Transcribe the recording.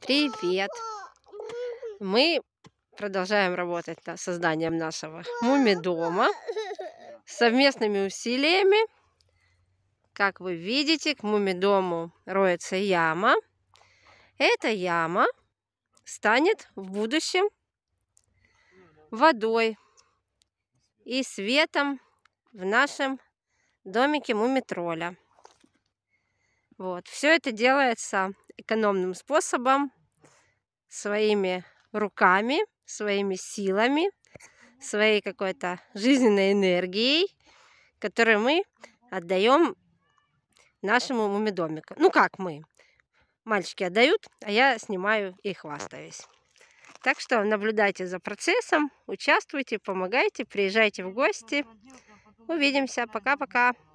Привет! Мы продолжаем работать над созданием нашего муми-дома совместными усилиями. Как вы видите, к муми-дому роется яма. Эта яма станет в будущем водой и светом в нашем домике мумитроля. Вот, все это делается экономным способом, своими руками, своими силами, своей какой-то жизненной энергией, которую мы отдаем нашему мумидомику. Ну как мы? Мальчики отдают, а я снимаю и хвастаюсь. Так что наблюдайте за процессом, участвуйте, помогайте, приезжайте в гости. Увидимся. Пока-пока.